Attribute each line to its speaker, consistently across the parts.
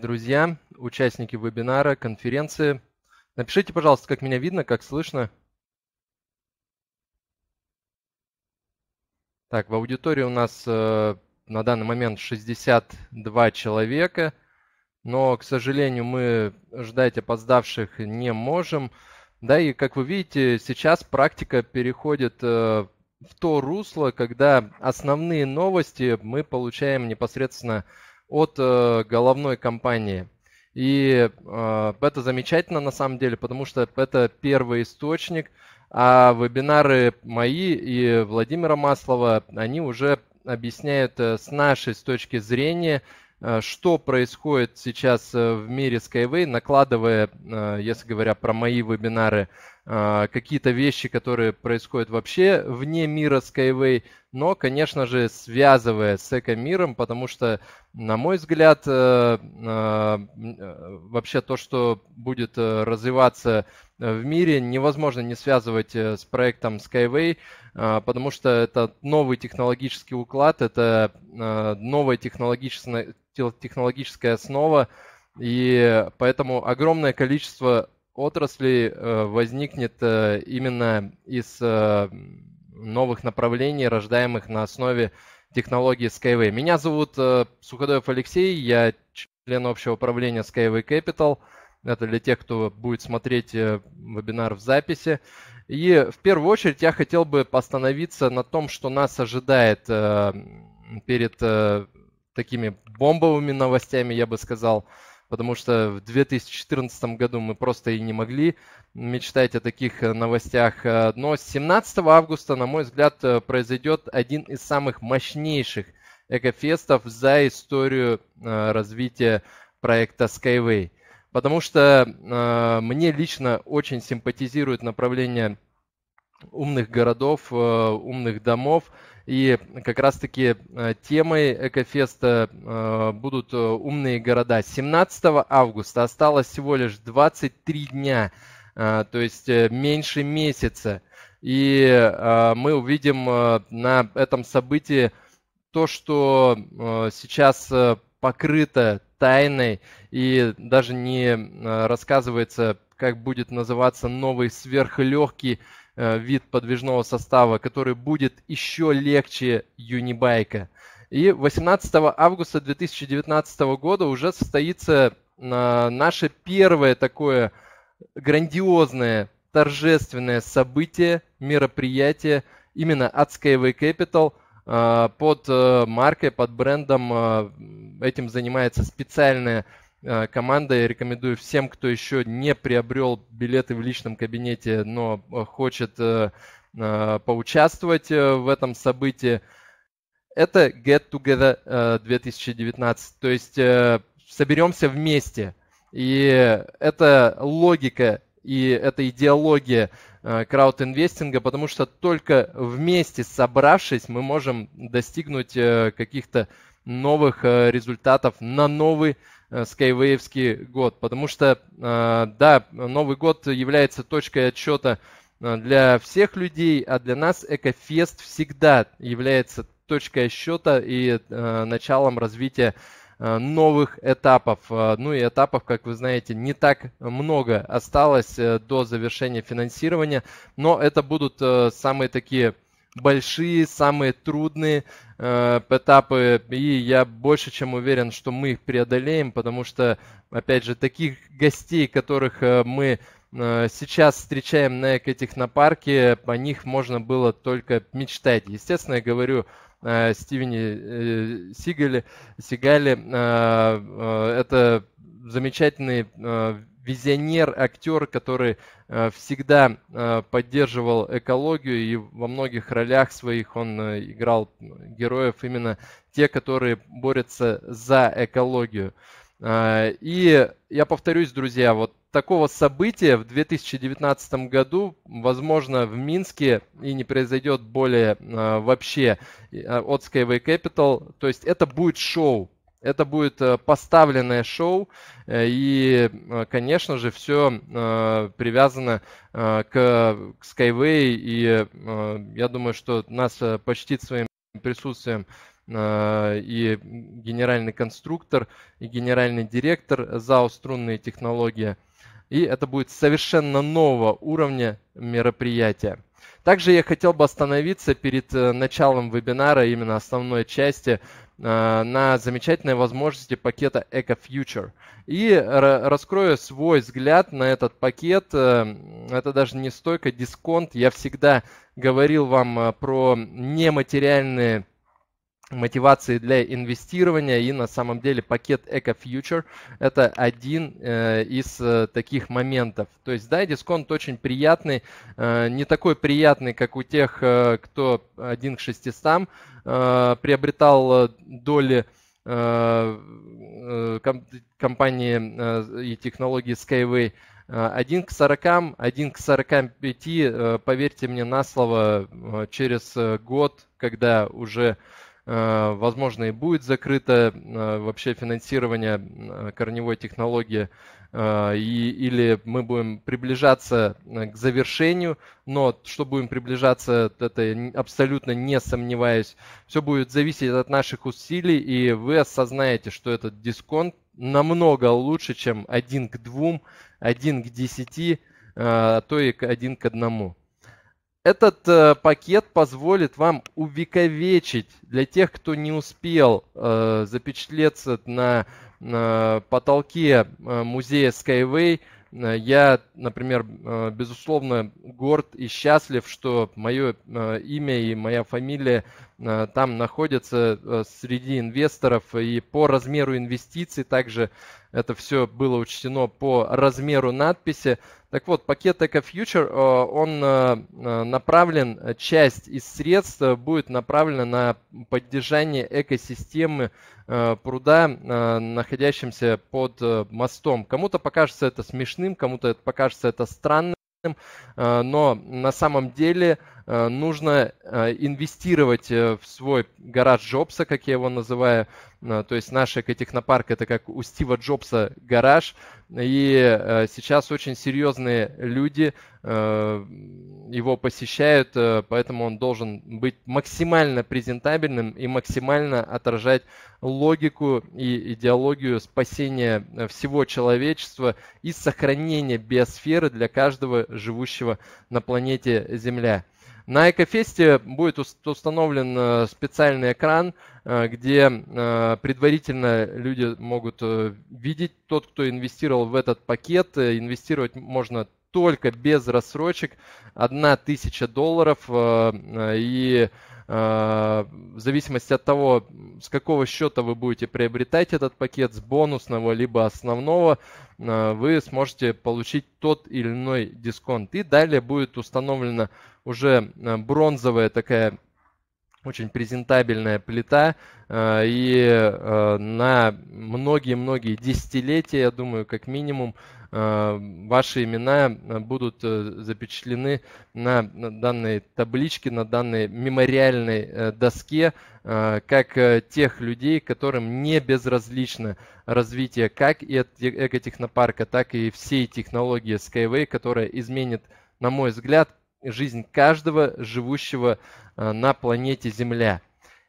Speaker 1: друзья, участники вебинара, конференции. Напишите, пожалуйста, как меня видно, как слышно. Так, в аудитории у нас э, на данный момент 62 человека, но, к сожалению, мы ждать опоздавших не можем. Да, и как вы видите, сейчас практика переходит э, в то русло, когда основные новости мы получаем непосредственно от э, головной компании. И э, это замечательно на самом деле, потому что это первый источник, а вебинары мои и Владимира Маслова, они уже объясняют э, с нашей точки зрения Э, что происходит сейчас э, в мире Skyway, накладывая, э, если говоря про мои вебинары, какие-то вещи, которые происходят вообще вне мира Skyway, но, конечно же, связывая с эко-миром, потому что, на мой взгляд, вообще то, что будет развиваться в мире, невозможно не связывать с проектом Skyway, потому что это новый технологический уклад, это новая технологическая технологическая основа, и поэтому огромное количество отраслей э, возникнет э, именно из э, новых направлений, рождаемых на основе технологии Skyway. Меня зовут Суходоев Алексей, я член общего управления Skyway Capital. Это для тех, кто будет смотреть вебинар в записи. И в первую очередь я хотел бы остановиться на том, что нас ожидает перед такими бомбовыми новостями, я бы сказал, потому что в 2014 году мы просто и не могли мечтать о таких э, новостях. Э, но 17 августа, на мой взгляд, э, произойдет один из самых мощнейших экофестов за историю развития проекта Skyway. Потому что мне лично очень симпатизирует направление умных городов, умных домов. И как раз-таки э, темой Экофеста э, будут э, умные города. 17 августа осталось всего лишь 23 дня, то есть меньше месяца. И мы увидим на этом событии то, что сейчас покрыто тайной и даже не рассказывается, как будет называться новый сверхлегкий Э, вид подвижного состава, который будет еще легче юнибайка. И 18 августа 2019 года уже состоится э, наше первое такое грандиозное торжественное событие, мероприятие именно от Skyway Capital э, под маркой, под брендом. Этим занимается специальная Э, команда. Я рекомендую всем, кто еще не приобрел билеты в личном кабинете, но э, хочет э, поучаствовать в этом событии. Это Get Together 2019. То есть соберемся вместе. И это логика и это идеология краудинвестинга, потому что только вместе собравшись, мы можем достигнуть каких-то новых результатов на новый Skywave э, год, потому что, э, да, Новый год является точкой отсчета э, для всех людей, а для нас Экофест всегда является точкой отсчета и началом развития новых этапов. Ну и этапов, как вы знаете, не так много осталось до завершения финансирования, но это будут самые такие большие, самые трудные э, этапы. И я больше чем уверен, что мы их преодолеем, потому что, опять же, таких гостей, которых э, мы э, сейчас встречаем на экотехнопарке, о них можно было только мечтать. Естественно, я говорю э, Стивене э, Сигале. Сигале э, э, это замечательный э, визионер, актер, который э, всегда э, поддерживал экологию и во многих ролях своих он э, играл героев именно те, которые борются за экологию. И я повторюсь, друзья, вот такого события в 2019 году, возможно, в Минске и не произойдет более вообще от Skyway Capital. То есть это будет шоу, это будет э, поставленное шоу, э, и, э, конечно же, все привязано к Skyway, и я думаю, что нас почтит своим присутствием и генеральный конструктор, и генеральный директор ЗАО «Струнные технологии». И это будет совершенно нового уровня мероприятия. Также я хотел бы остановиться перед началом вебинара, именно основной части, Э, на замечательные возможности пакета EcoFuture. И раскрою свой взгляд на этот пакет. Э, это даже не стойко дисконт. Я всегда говорил вам э, про нематериальные мотивации для инвестирования и на самом деле пакет Eco Future это один э, из э, таких моментов. То есть да, дисконт очень приятный, э, не такой приятный, как у тех, э, кто 1 к 600 э, приобретал э, доли э, э компании э, и технологии Skyway. 1 э, к 40, 1 к 45, поверьте мне на слово, через год, когда уже э, Э, возможно, и будет закрыто э, вообще финансирование э, корневой технологии, и, или мы будем приближаться к завершению, но что будем приближаться, это я абсолютно не сомневаюсь. Все будет зависеть от наших усилий, и вы осознаете, что этот дисконт намного лучше, чем один к двум, один к десяти, а то и один к одному. Этот э, пакет позволит вам увековечить для тех, кто не успел э, запечатлеться на, на потолке э, музея Skyway. Э, я, например, э, безусловно, горд и счастлив, что мое э, имя и моя фамилия э, там находятся э, среди инвесторов. И по размеру инвестиций также это все было учтено по размеру надписи. Так вот, пакет EcoFuture, э, он э, э, направлен, часть из средств будет направлена на поддержание экосистемы пруда, находящимся под мостом. Кому-то покажется это смешным, кому-то покажется это странным, но на самом деле Э, нужно э, инвестировать э, в свой гараж Джобса, как я его называю. То есть наш экотехнопарк – это как у Стива Джобса гараж. И сейчас очень серьезные люди его посещают, поэтому он должен быть максимально презентабельным и максимально отражать логику и идеологию спасения всего человечества и сохранения биосферы для каждого живущего на планете Земля. На Экофесте будет установлен э, специальный экран, э, где э, предварительно люди могут видеть тот, кто инвестировал в этот пакет. Инвестировать можно только без рассрочек одна тысяча долларов и в зависимости от того, с какого счета вы будете приобретать этот пакет, с бонусного либо основного, вы сможете получить тот или иной дисконт. И далее будет установлено уже э, бронзовая такая очень презентабельная плита, э, и э, на многие-многие десятилетия, я думаю, как минимум, ваши имена будут запечатлены на данной табличке, на данной мемориальной доске, как тех людей, которым не безразлично развитие как и экотехнопарка, так и всей технологии Skyway, которая изменит, на мой взгляд, жизнь каждого живущего э, на планете Земля.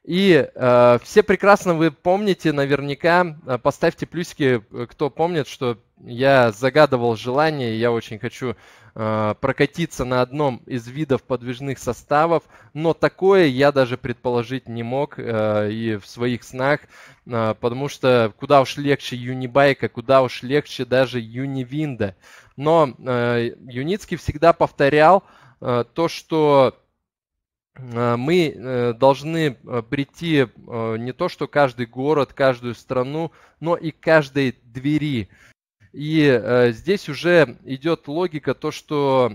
Speaker 1: И э, все прекрасно вы помните, наверняка, э, поставьте плюсики, э, кто помнит, что я загадывал желание, я очень хочу э, прокатиться на одном из видов подвижных составов, но такое я даже предположить не мог э, и в своих снах, э, потому что куда уж легче юнибайка, куда уж легче даже юнивинда. Но э, Юницкий всегда повторял, э, Э, то, что э, мы э, должны прийти не то, что каждый город, каждую страну, но и каждой двери. И здесь уже идет логика, то, что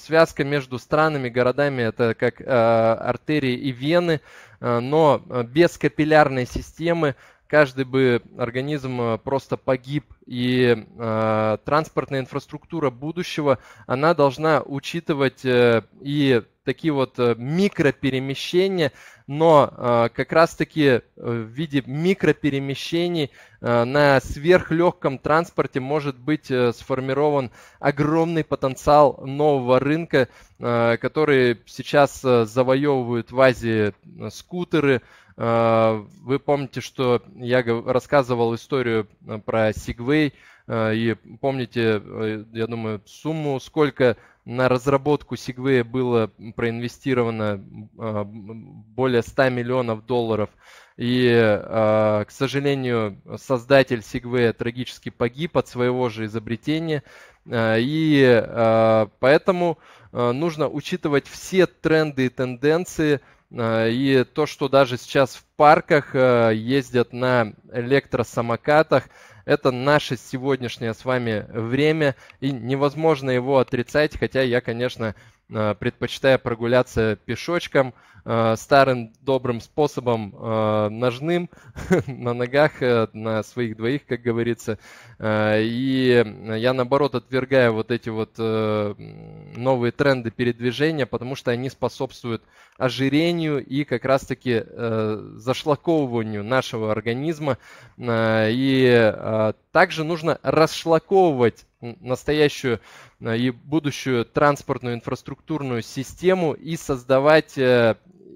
Speaker 1: связка между странами, городами, это как артерии и вены, но без капиллярной системы каждый бы организм э, просто погиб. И э, транспортная инфраструктура будущего, она должна учитывать э, и такие вот э, микроперемещения, но э, как раз-таки э, в виде микроперемещений э, на сверхлегком транспорте может быть э, сформирован огромный потенциал нового рынка, который сейчас завоевывают в Азии скутеры, Э, вы помните, что я рассказывал историю э, про Segway, э, и помните, я думаю, сумму, сколько на разработку Segway было проинвестировано более 100 миллионов долларов. И, к сожалению, создатель Segway трагически погиб от своего же изобретения. И поэтому нужно учитывать все тренды и тенденции – Э, и то, что даже сейчас в парках э, ездят на электросамокатах, это наше сегодняшнее с вами время, и невозможно его отрицать, хотя я, конечно, э, предпочитаю прогуляться пешочком, Э, старым добрым способом э, ножным на ногах, э, на своих двоих, как говорится. Э, и я наоборот отвергаю вот эти вот новые тренды передвижения, потому что они способствуют ожирению и как раз-таки э, зашлаковыванию нашего организма. и также нужно расшлаковывать настоящую и будущую транспортную инфраструктурную систему и создавать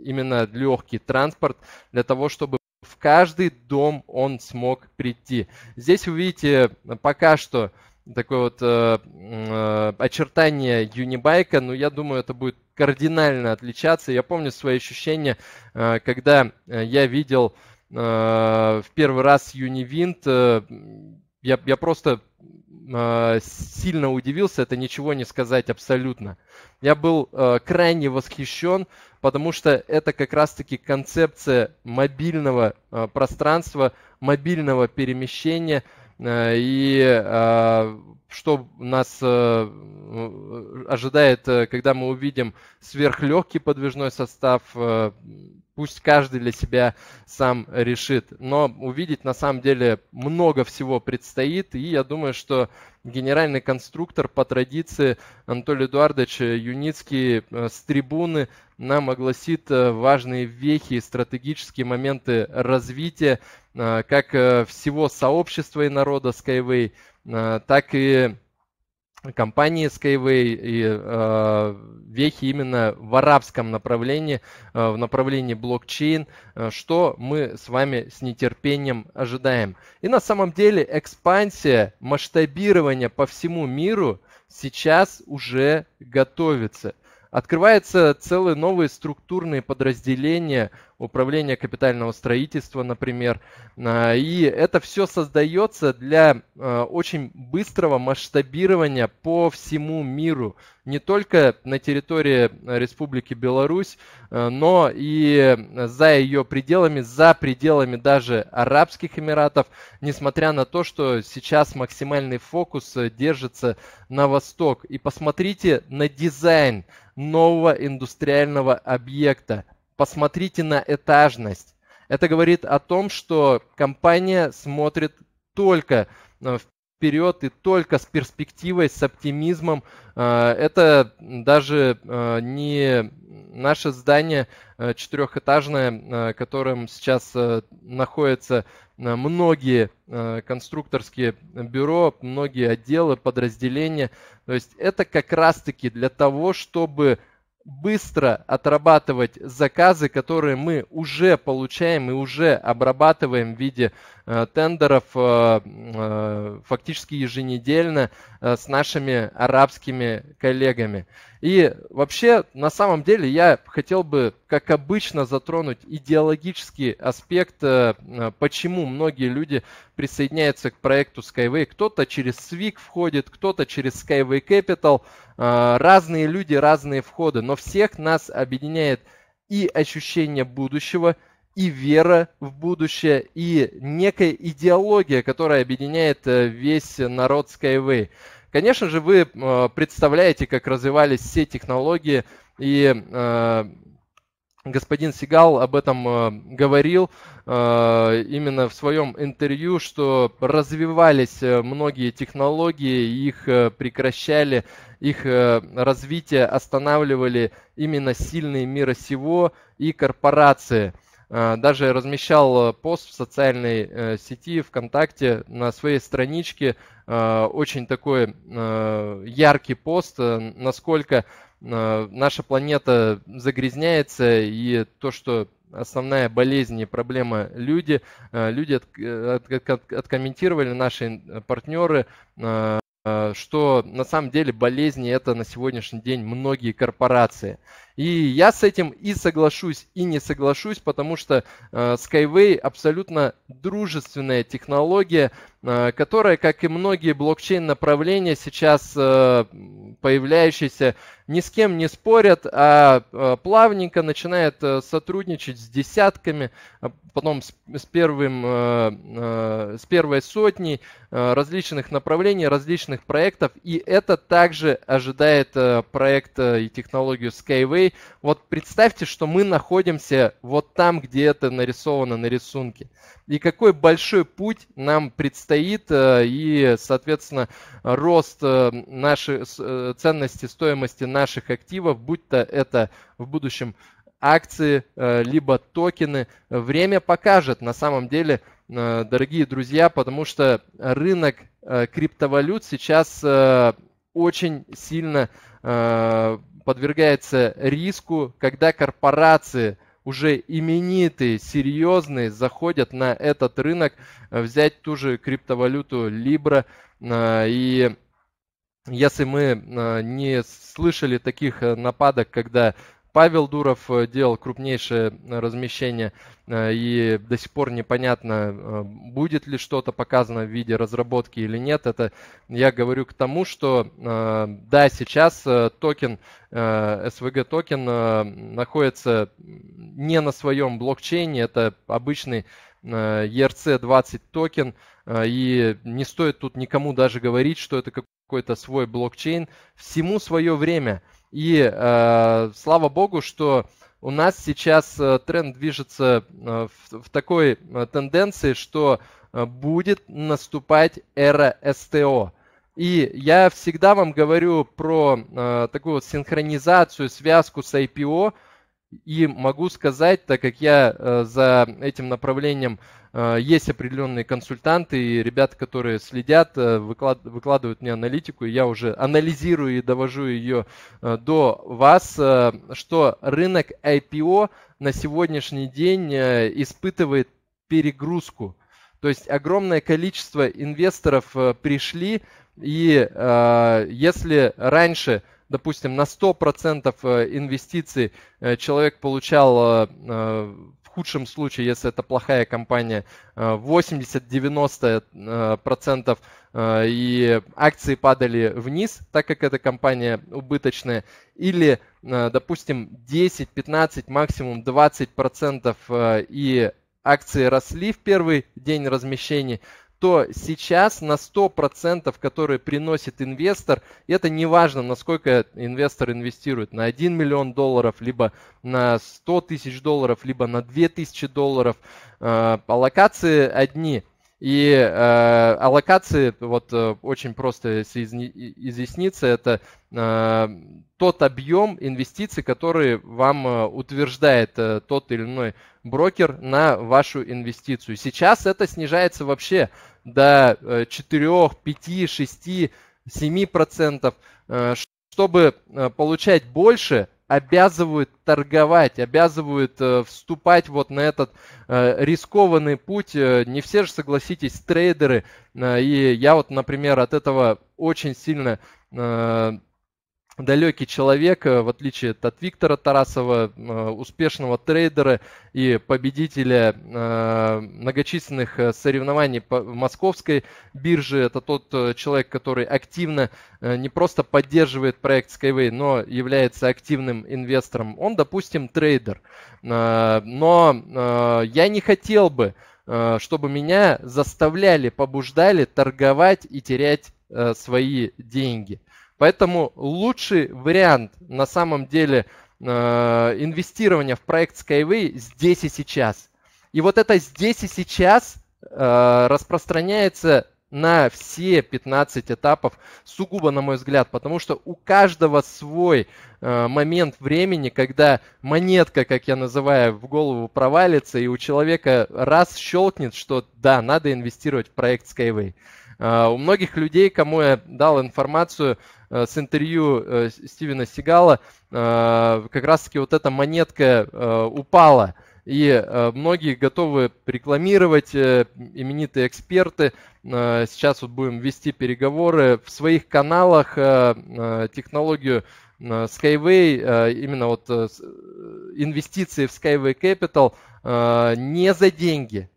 Speaker 1: именно легкий транспорт, для того, чтобы в каждый дом он смог прийти. Здесь вы видите пока что такое вот э, э, очертание юнибайка, но я думаю, это будет кардинально отличаться. Я помню свои ощущения, э, когда э, я видел э, в первый раз юнивинт, э, я, я просто а, сильно удивился, это ничего не сказать абсолютно. Я был э, крайне восхищен, потому что это как раз-таки концепция мобильного э, пространства, мобильного перемещения – Э, и а, что нас э, э, ожидает, когда мы увидим сверхлегкий подвижной состав, пусть каждый для себя сам решит. Но увидеть на самом деле много всего предстоит, и я думаю, что генеральный конструктор по традиции Анатолий Эдуардович Юницкий с трибуны нам огласит важные вехи и стратегические моменты развития Э, как э, всего сообщества и народа Skyway, э, так и компании Skyway и э, вехи именно в арабском направлении, э, в направлении блокчейн, э, что мы с вами с нетерпением ожидаем. И на самом деле экспансия, масштабирование по всему миру сейчас уже готовится. Открываются целые новые структурные подразделения – управления капитального строительства, например. А, и это все создается для а, очень быстрого масштабирования по всему миру, не только на территории а, Республики Беларусь, но и за ее пределами, за пределами даже Арабских Эмиратов, несмотря на то, что сейчас максимальный фокус держится на восток. И посмотрите на дизайн нового индустриального объекта посмотрите на этажность. Это говорит о том, что компания смотрит только э, вперед и только с перспективой, с оптимизмом. Э, это даже э, не наше здание четырехэтажное, которым сейчас находятся многие конструкторские бюро, многие отделы, подразделения. То есть это как раз-таки для того, чтобы быстро отрабатывать заказы, которые мы уже получаем и уже обрабатываем в виде Э, тендеров э, э, фактически еженедельно с нашими арабскими коллегами. И вообще, на самом деле, я хотел бы, как обычно, затронуть идеологический аспект, почему многие люди присоединяются к проекту Skyway. Кто-то через SWIG входит, кто-то через Skyway Capital. Разные люди, разные входы. Но всех нас объединяет и ощущение будущего, и вера в будущее, и некая идеология, которая объединяет э, весь народ Skyway. Конечно же, вы э, представляете, как развивались все технологии, и э, господин Сигал об этом говорил именно в своем интервью, что развивались многие технологии, их прекращали, их развитие останавливали именно сильные мира сего и корпорации – Э, даже размещал э, пост в социальной э, сети ВКонтакте на своей страничке, очень такой яркий пост, насколько наша планета загрязняется и то, что основная болезнь и проблема люди. Люди от, от, откомментировали, наши партнеры, Э, что на самом деле болезни это на сегодняшний день многие корпорации. И я с этим и соглашусь, и не соглашусь, потому что э, Skyway абсолютно дружественная технология, Э, которая, как и многие блокчейн-направления, сейчас э, появляющиеся, ни с кем не спорят, а э, плавненько начинает сотрудничать с десятками, а потом с, первым, с первой сотней различных направлений, различных проектов. И это также ожидает проект и технологию Skyway. Вот представьте, что мы находимся вот там, где это нарисовано на рисунке. И какой большой путь нам предстоит стоит, э, и, соответственно, рост э, нашей э, ценности, стоимости наших активов, будь то это в будущем акции, либо токены, время покажет на самом деле, дорогие друзья, потому что рынок криптовалют сейчас очень сильно подвергается риску, когда корпорации – уже именитые, серьезные заходят на этот рынок, э, взять ту же криптовалюту Libra э, и если мы э, не слышали таких нападок, когда Павел Дуров э, делал крупнейшее э, размещение, э, и до сих пор непонятно, будет ли что-то показано в виде разработки или нет. Это я говорю к тому, что да, сейчас токен, SVG токен находится не на своем блокчейне, это обычный ERC-20 токен, и не стоит тут никому даже говорить, что это какой-то свой блокчейн. Всему свое время – и э, слава богу, что у нас сейчас э, тренд движется э, в, в такой э, тенденции, что будет наступать эра СТО. И я всегда вам говорю про э, такую вот синхронизацию, связку с IPO, и могу сказать, так как я э, за этим направлением э, есть определенные консультанты и ребята, которые следят, э, выкладывают мне аналитику, и я уже анализирую и довожу ее до вас, что рынок IPO на сегодняшний день испытывает перегрузку. То есть огромное количество инвесторов пришли, и если раньше допустим, на 100% э, инвестиций э, человек получал э, в худшем случае, если это плохая компания, 80-90% и акции падали вниз, так как эта компания убыточная, или, допустим, 10, 15, максимум 20% и акции росли в первый день размещения что сейчас на 100%, которые приносит инвестор, это не важно, насколько инвестор инвестирует, на 1 миллион долларов, либо на 100 тысяч долларов, либо на тысячи долларов, аллокации а одни – и э, аллокации вот э, очень просто изъясниться, это э, тот объем инвестиций, который вам э, утверждает э, тот или иной брокер на вашу инвестицию. Сейчас это снижается вообще до 4, 5, 6, 7 процентов. Э, чтобы получать больше, обязывают торговать, обязывают э, вступать вот на этот э, рискованный путь. Э, не все же, согласитесь, трейдеры. Э, и я вот, например, от этого очень сильно э, далекий человек, э, в отличие от Виктора Тарасова, э, успешного трейдера и победителя э, многочисленных соревнований в московской бирже. Это тот человек, который активно не просто поддерживает проект Skyway, но является активным инвестором. Он, допустим, трейдер. Но я не хотел бы, чтобы меня заставляли, побуждали торговать и терять свои деньги. Поэтому лучший вариант на самом деле э, инвестирования в проект Skyway здесь и сейчас. И вот это здесь и сейчас э, распространяется на все 15 этапов, сугубо, на мой взгляд, потому что у каждого свой э, момент времени, когда монетка, как я называю, в голову провалится, и у человека раз щелкнет, что да, надо инвестировать в проект Skyway. Uh, у многих людей, кому я дал информацию, Э, с интервью э, Стивена Сигала э, как раз-таки вот эта монетка упала. И многие готовы рекламировать, именитые эксперты. Сейчас вот будем вести переговоры в своих каналах технологию Skyway, именно вот инвестиции в Skyway Capital не за деньги,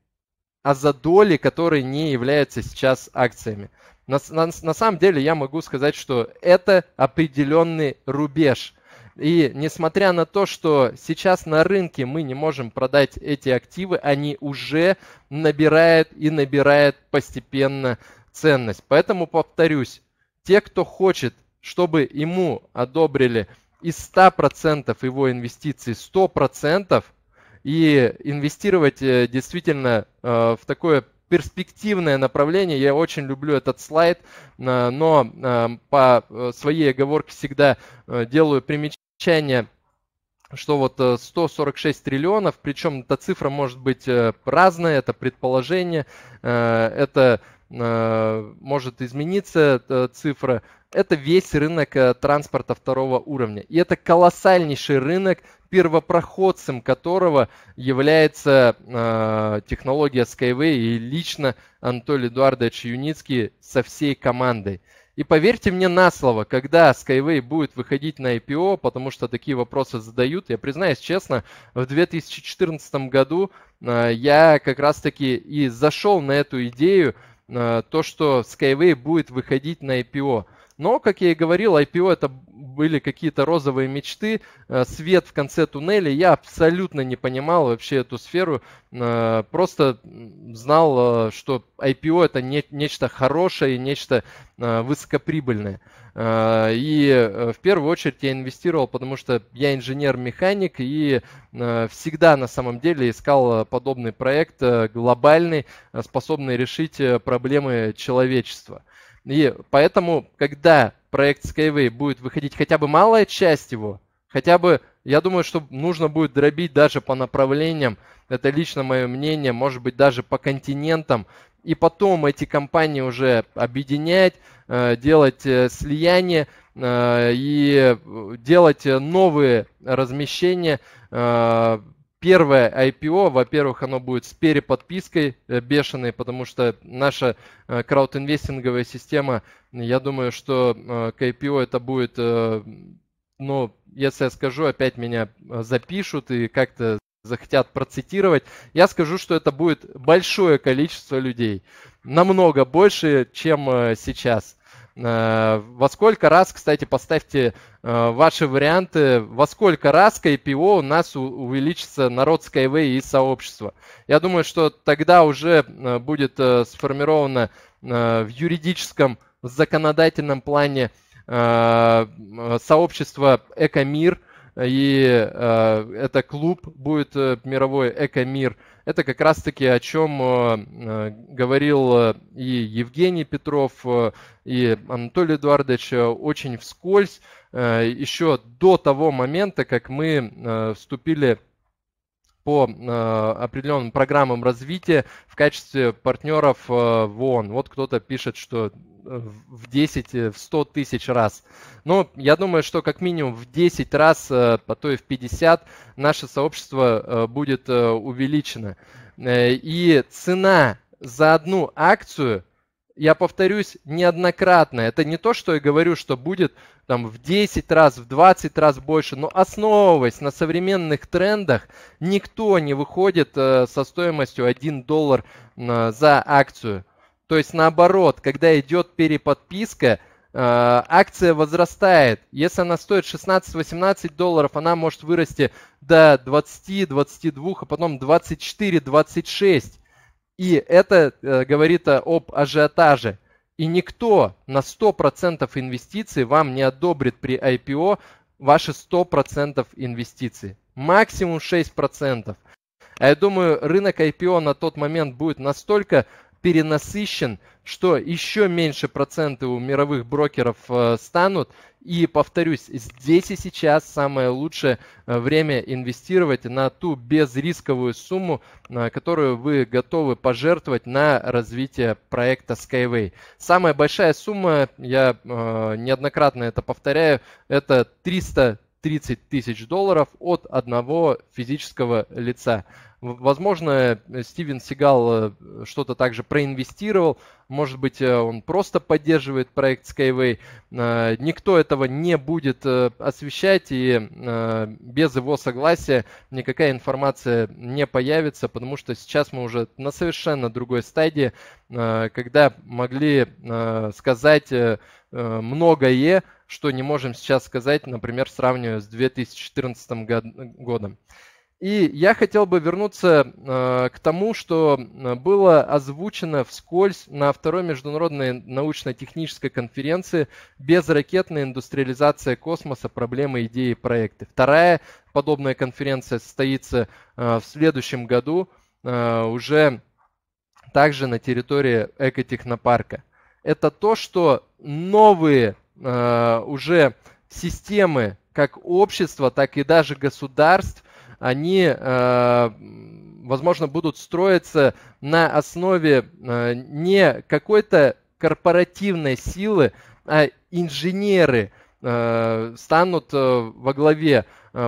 Speaker 1: а за доли, которые не являются сейчас акциями. На, на, на самом деле я могу сказать, что это определенный рубеж. И несмотря на то, что сейчас на рынке мы не можем продать эти активы, они уже набирают и набирают постепенно ценность. Поэтому повторюсь, те, кто хочет, чтобы ему одобрили из 100% его инвестиций 100%, и инвестировать э, действительно э, в такое перспективное направление. Я очень люблю этот слайд, э, но э, по э, своей оговорке всегда делаю примечание что вот 146 триллионов, причем эта цифра может быть разная, это предположение, это Э, может измениться э, цифра. Это весь рынок э, транспорта второго уровня. И это колоссальнейший рынок, первопроходцем которого является э, технология Skyway и лично Анатолий Эдуардович Юницкий со всей командой. И поверьте мне на слово, когда Skyway будет выходить на IPO, потому что такие вопросы задают, я признаюсь честно, в 2014 году я как раз таки и зашел на эту идею, Э, то, что Skyway будет выходить на IPO. Но, как я и говорил, IPO это были какие-то розовые мечты, э, свет в конце туннеля. Я абсолютно не понимал вообще эту сферу. Э, просто знал, э, что IPO это не, нечто хорошее, нечто высокоприбыльное. И в первую очередь я инвестировал, потому что я инженер-механик и всегда на самом деле искал подобный проект глобальный, способный решить проблемы человечества. И поэтому, когда проект Skyway будет выходить хотя бы малая часть его, хотя бы, я думаю, что нужно будет дробить даже по направлениям, это лично мое мнение, может быть, даже по континентам, и потом эти компании уже объединять, э, делать э, слияние э, и делать новые размещения, первое IPO, во-первых, оно будет с переподпиской э, бешеной, потому что наша э, краудинвестинговая система, я думаю, что э, к IPO это будет, ну, если я скажу, опять меня запишут и как-то захотят процитировать, я скажу, что это будет большое количество людей. Намного больше, чем сейчас. Э, во сколько раз, кстати, поставьте э, ваши варианты, во сколько раз к IPO у нас увеличится народ Skyway и сообщество. Я думаю, что тогда уже э, будет сформировано в юридическом, в законодательном плане сообщество «Экомир», и э, это клуб будет э, мировой Экомир. Это как раз-таки о чем э, э, говорил э, и Евгений Петров, э, и Анатолий Эдуардович э, очень вскользь, э, еще до того момента, как мы э, вступили по э, определенным программам развития в качестве партнеров э, в ООН. Вот кто-то пишет, что в 10, э, в 100 тысяч раз. Но ну, я думаю, что как минимум в 10 раз, э, а то и в 50, наше сообщество э, будет увеличено. И цена за одну акцию, я повторюсь, неоднократно. Это не то, что я говорю, что будет там в 10 раз, в 20 раз больше, но основываясь на современных трендах, никто не выходит со стоимостью 1 доллар за акцию. То есть наоборот, когда идет переподписка, э, акция возрастает. Если она стоит 16-18 долларов, она может вырасти до 20-22, а потом 24-26. И это э, говорит об ажиотаже. И никто на 100% инвестиций вам не одобрит при IPO ваши 100% инвестиций. Максимум 6%. А я думаю, рынок IPO на тот момент будет настолько перенасыщен, что еще меньше проценты у мировых брокеров э, станут. И повторюсь, здесь и сейчас самое лучшее э, время инвестировать на ту безрисковую сумму, э, которую вы готовы пожертвовать на развитие проекта Skyway. Самая большая сумма, я э, неоднократно это повторяю, это 300 30 тысяч долларов от одного физического лица. Возможно, Стивен Сигал э, что-то также проинвестировал, может быть, э, он просто поддерживает проект Skyway. Э, никто этого не будет освещать, и без его согласия никакая информация не появится, потому что сейчас мы уже на совершенно другой стадии, когда могли сказать многое, что не можем сейчас сказать, например, сравнивая с 2014 год, годом. И я хотел бы вернуться э, к тому, что э, было озвучено вскользь на второй международной научно-технической конференции «Безракетная индустриализация космоса. Проблемы, идеи проекты». Вторая подобная конференция состоится э, в следующем году э, уже также на территории экотехнопарка. Это то, что новые Э, уже системы как общества, так и даже государств, они, э, возможно, будут строиться на основе э, не какой-то корпоративной силы, а инженеры станут во главе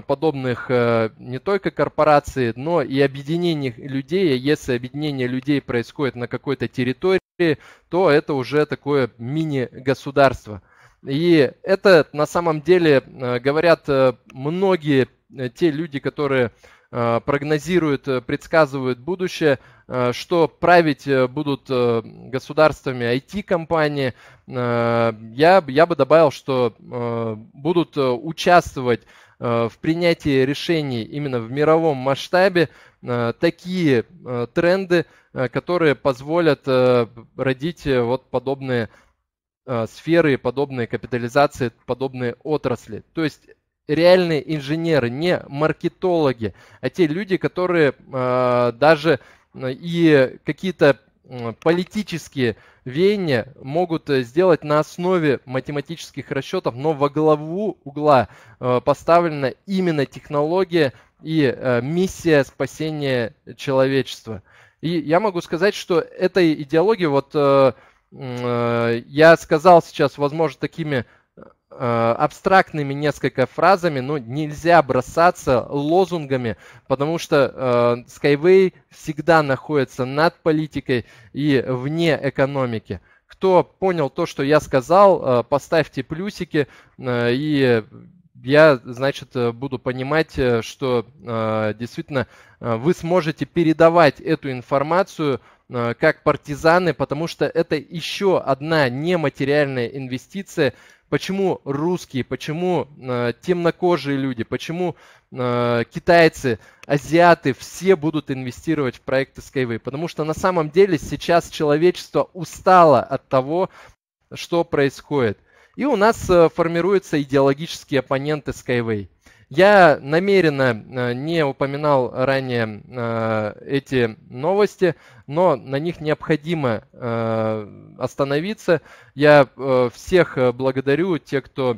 Speaker 1: подобных не только корпораций, но и объединений людей. Если объединение людей происходит на какой-то территории, то это уже такое мини-государство. И это на самом деле э, говорят э, многие э, те люди, которые прогнозируют, предсказывают будущее, что править будут государствами IT-компании. Я, я бы добавил, что будут участвовать в принятии решений именно в мировом масштабе такие тренды, которые позволят родить вот подобные Э, сферы, подобные капитализации, подобные отрасли. То есть реальные инженеры, не маркетологи, а те люди, которые э, даже э, и какие-то политические веяния могут сделать на основе математических расчетов, но во главу угла э, поставлена именно технология и миссия спасения человечества. И я могу сказать, что этой идеологии вот Э, я сказал сейчас, возможно, такими э, абстрактными несколько фразами, но нельзя бросаться лозунгами, потому что э, Skyway всегда находится над политикой и вне экономики. Кто понял то, что я сказал, поставьте плюсики, и я, значит, буду понимать, что действительно вы сможете передавать эту информацию Э, как партизаны, потому что это еще одна нематериальная инвестиция. Почему русские, почему э, темнокожие люди, почему э, китайцы, азиаты, все будут инвестировать в проекты Skyway? Потому что на самом деле сейчас человечество устало от того, что происходит. И у нас формируются идеологические оппоненты Skyway. Я намеренно э, не упоминал ранее э, эти новости, но на них необходимо э, остановиться. Я всех благодарю, те, кто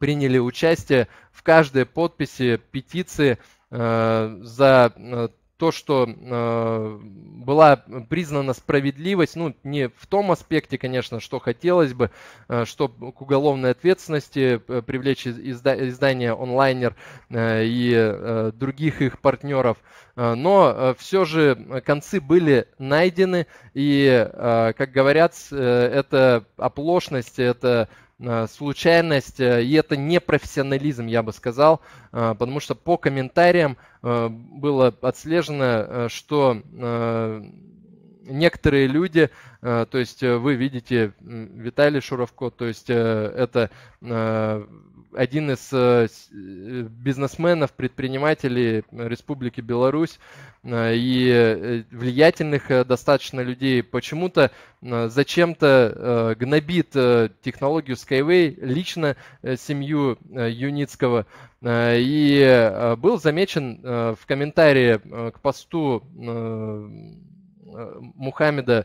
Speaker 1: приняли участие в каждой подписи петиции за то, что э, была признана справедливость, ну, не в том аспекте, конечно, что хотелось бы, э, что к уголовной ответственности э, привлечь изда- издание онлайнер э, и э, других их партнеров, э, но э, все же концы были найдены, и, э, как говорят, э, это оплошность, это Э, случайность, э, и это не профессионализм, я бы сказал, э, потому что по комментариям было отслежено, что некоторые люди, то есть вы видите Виталий Шуровко, то есть это один из э, э, бизнесменов, предпринимателей Республики Беларусь э, и влиятельных достаточно людей почему-то зачем-то гнобит технологию Skyway, лично семью Юницкого. И был замечен в комментарии к посту Мухаммеда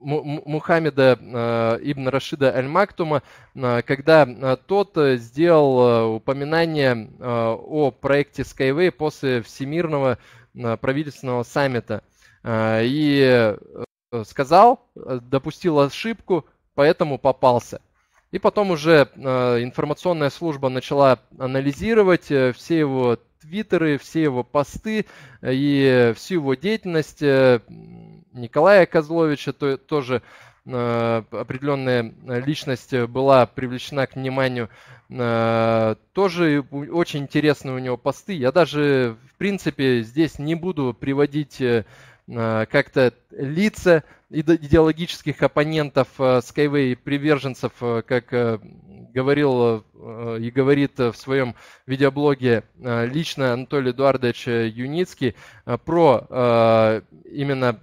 Speaker 1: Мухаммеда э, Ибн Рашида Аль-Мактума, э, когда э, тот сделал упоминание о проекте Skyway после Всемирного правительственного саммита и сказал, допустил ошибку, поэтому попался. И потом уже информационная служба начала анализировать все его твиттеры, все его посты и всю его деятельность Николая Козловича, то, тоже э, определенная э, личность была привлечена к вниманию. Э, тоже очень интересные у него посты. Я даже, в принципе, здесь не буду приводить Э, как-то лица идеологических оппонентов э, Skyway приверженцев, э, как говорил и говорит в своем видеоблоге лично Анатолий Эдуардович Юницкий, про именно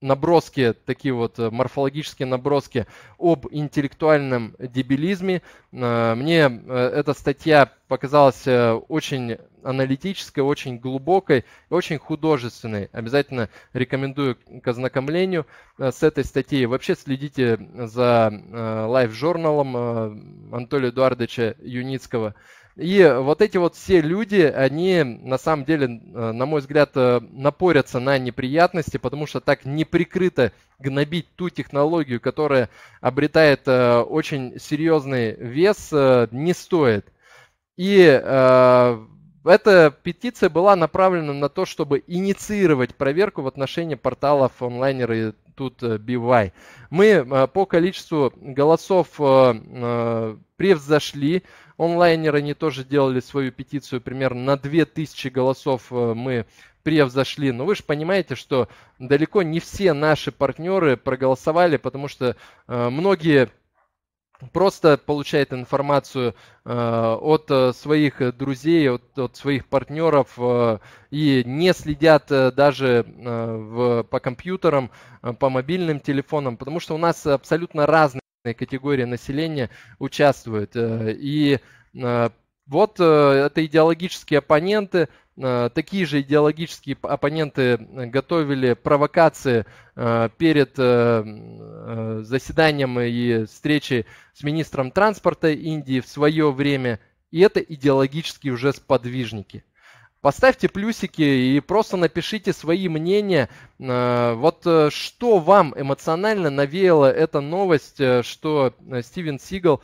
Speaker 1: наброски, такие вот э, морфологические наброски об интеллектуальном дебилизме. Э, мне э, эта статья показалась очень аналитической, очень глубокой очень художественной. Обязательно рекомендую к ознакомлению с этой статьей. Вообще следите за лайв-журналом Анатолия Эдуардовича Юницкого. И вот эти вот все люди, они на самом деле, э, на мой взгляд, э, напорятся на неприятности, потому что так неприкрыто гнобить ту технологию, которая обретает э, очень серьезный вес, не стоит. И эта петиция была направлена на то, чтобы инициировать проверку в отношении порталов онлайнеры тут BY. Мы по количеству голосов превзошли онлайнеры, они тоже делали свою петицию примерно на 2000 голосов э, мы превзошли. Но вы же понимаете, что далеко не все наши партнеры проголосовали, потому что э, многие просто получают информацию э, от своих друзей, от, от своих партнеров и не следят даже в, по компьютерам, по мобильным телефонам, потому что у нас абсолютно разные категории населения участвует. Э, и э, вот э, это идеологические оппоненты, такие же идеологические оппоненты готовили провокации перед заседанием и встречей с министром транспорта Индии в свое время. И это идеологические уже сподвижники. Поставьте плюсики и просто напишите свои мнения. Э, вот э, что вам эмоционально навеяла эта новость, э, что Стивен Сигал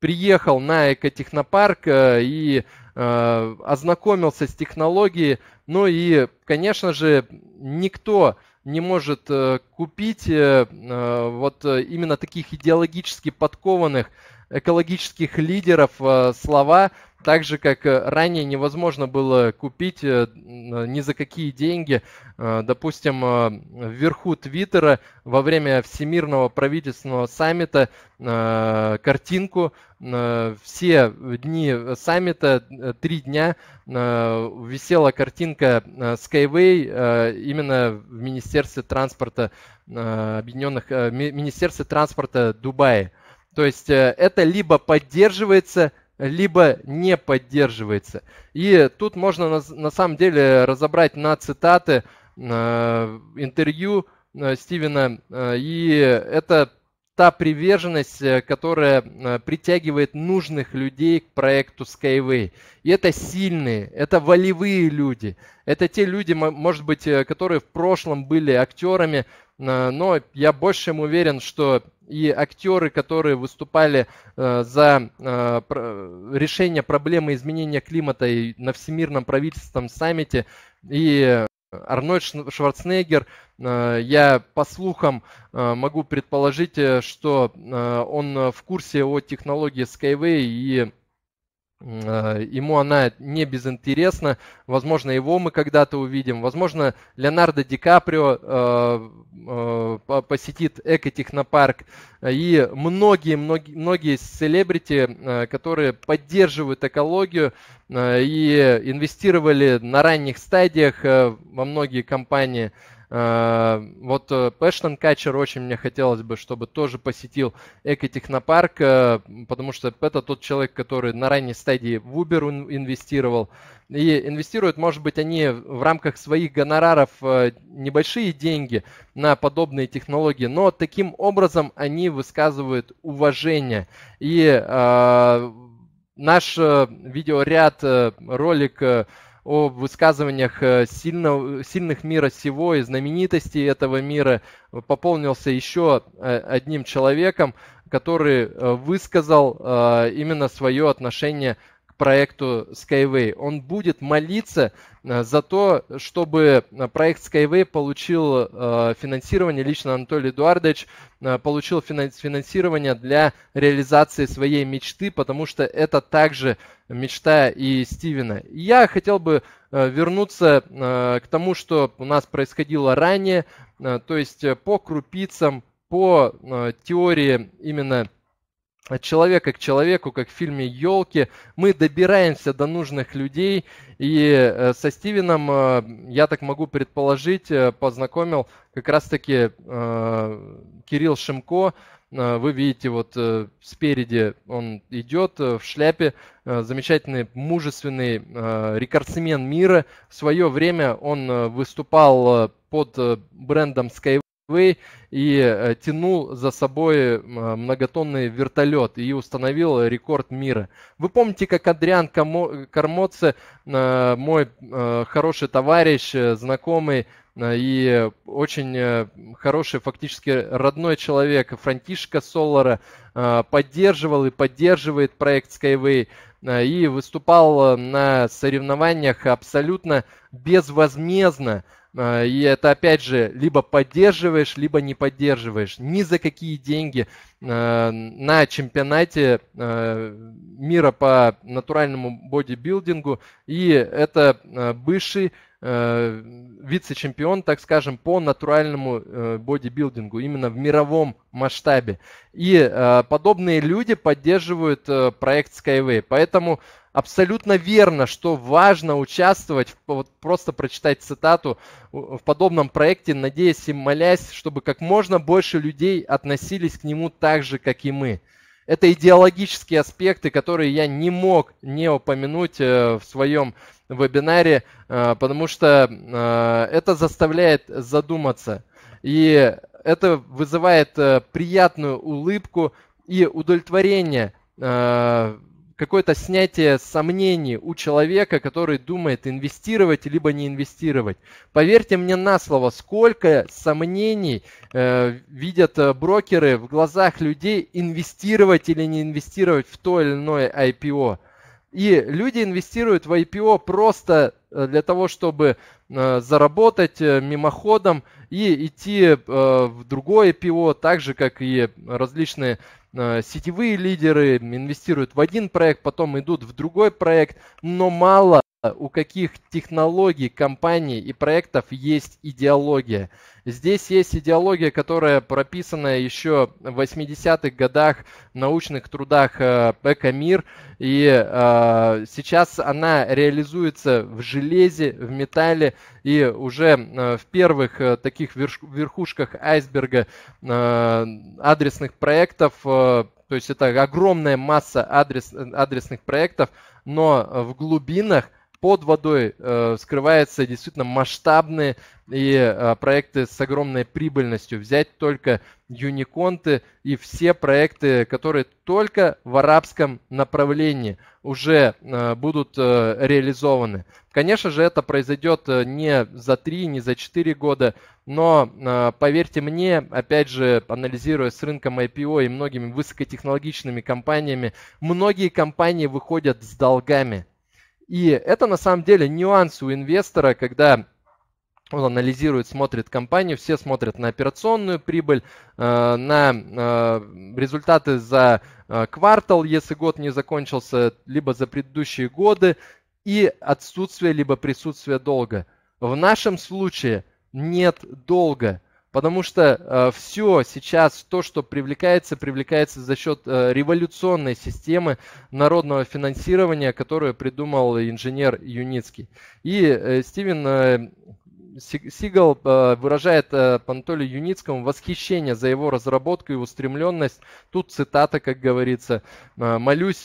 Speaker 1: приехал на экотехнопарк и ознакомился с технологией. Ну и, конечно же, никто не может купить вот именно таких идеологически подкованных экологических лидеров слова, так же, как э, ранее невозможно было купить э, ни за какие деньги, э, допустим, вверху Твиттера во время Всемирного правительственного саммита картинку. Все дни саммита, три дня, висела картинка Skyway именно в Министерстве транспорта Объединенных, Министерстве транспорта Дубая. То есть это либо поддерживается, либо не поддерживается. И тут можно на, на самом деле разобрать на цитаты э, интервью э, Стивена, э, и это та приверженность, э, которая э, притягивает нужных людей к проекту Skyway. И это сильные, это волевые люди. Это те люди, может быть, э, которые в прошлом были актерами, Э, но я больше чем уверен, что и актеры, которые выступали э, за э, решение проблемы изменения климата и на Всемирном правительственном саммите, и Арнольд Шварценеггер, я по слухам могу предположить, что он в курсе о технологии Skyway и Э, ему она не безинтересна. Возможно, его мы когда-то увидим. Возможно, Леонардо Ди Каприо э, э, посетит экотехнопарк. И многие, многие, многие селебрити, которые поддерживают экологию и инвестировали на ранних стадиях во многие компании – Э, вот э, Passion Качер очень мне хотелось бы, чтобы тоже посетил Экотехнопарк, э, потому что это тот человек, который на ранней стадии в Uber инвестировал. И инвестируют, может быть, они в рамках своих гонораров небольшие деньги на подобные технологии, но таким образом они высказывают уважение. И наш видеоряд, ролик о высказываниях э, сильно, сильных мира сего и знаменитостей этого мира пополнился еще э, одним человеком, который э, высказал именно свое отношение проекту Skyway. Он будет молиться э, за то, чтобы э, проект Skyway получил э, финансирование, лично Анатолий Эдуардович получил финансирование для реализации своей мечты, потому что это также мечта и Стивена. Я хотел бы вернуться к тому, что у нас происходило ранее, то есть по крупицам, по теории именно от человека к человеку, как в фильме «Елки». Мы добираемся до нужных людей. И э, со Стивеном, э, я так могу предположить, э, познакомил как раз-таки Кирилл Шимко. Вы видите, вот спереди он идет в шляпе. Замечательный, мужественный рекордсмен мира. В свое время он выступал под брендом Skyway. Way и э, тянул за собой э, многотонный вертолет и установил рекорд мира. Вы помните, как Адриан э, Кармоце, мой хороший товарищ, знакомый и очень хороший, фактически родной человек, Франтишка Солара, поддерживал и поддерживает проект Skyway и выступал на соревнованиях абсолютно безвозмездно а, и это, опять же, либо поддерживаешь, либо не поддерживаешь. Ни за какие деньги а, на чемпионате а, мира по натуральному бодибилдингу. И это бывший вице-чемпион, так скажем, по натуральному бодибилдингу, именно в мировом масштабе. И подобные люди поддерживают проект Skyway. Поэтому абсолютно верно, что важно участвовать, вот просто прочитать цитату в подобном проекте, надеясь и молясь, чтобы как можно больше людей относились к нему так же, как и мы. Это идеологические аспекты, которые я не мог не упомянуть э, в своем вебинаре, э, потому что э, это заставляет задуматься. И это вызывает приятную улыбку и удовлетворение какое-то снятие сомнений у человека, который думает инвестировать либо не инвестировать. Поверьте мне на слово, сколько сомнений э, видят э, брокеры в глазах людей инвестировать или не инвестировать в то или иное IPO. И люди инвестируют в IPO просто э, для того, чтобы э, заработать э, мимоходом и идти в другое IPO, так же, как и различные сетевые лидеры инвестируют в один проект, потом идут в другой проект, но мало Э, у каких технологий, компаний и проектов есть идеология. Здесь есть идеология, которая прописана еще в 80-х годах в научных трудах «Экомир», и э, сейчас она реализуется в железе, в металле, и уже э, в первых э, таких верхушках айсберга э, адресных проектов, э, то есть это огромная масса адрес, адресных проектов, но в глубинах – под водой э, скрываются действительно масштабные и э, проекты с огромной прибыльностью. Взять только юниконты и все проекты, которые только в арабском направлении уже э, будут э, реализованы. Конечно же, это произойдет э, не за 3, не за 4 года, но э, поверьте мне, опять же, анализируя с рынком IPO и многими высокотехнологичными компаниями, многие компании выходят с долгами и это на самом деле нюанс у инвестора, когда он анализирует, смотрит компанию, все смотрят на операционную прибыль, э, на э, результаты за э, квартал, если год не закончился, либо за предыдущие годы, и отсутствие либо присутствие долга. В нашем случае нет долга – Потому что э, все сейчас, то, что привлекается, привлекается за счет э, революционной системы народного финансирования, которую придумал инженер Юницкий. И э, Стивен э, Сигал э, выражает э, Анатолию Юницкому восхищение за его разработку и устремленность. Тут цитата, как говорится. «Э, «Молюсь,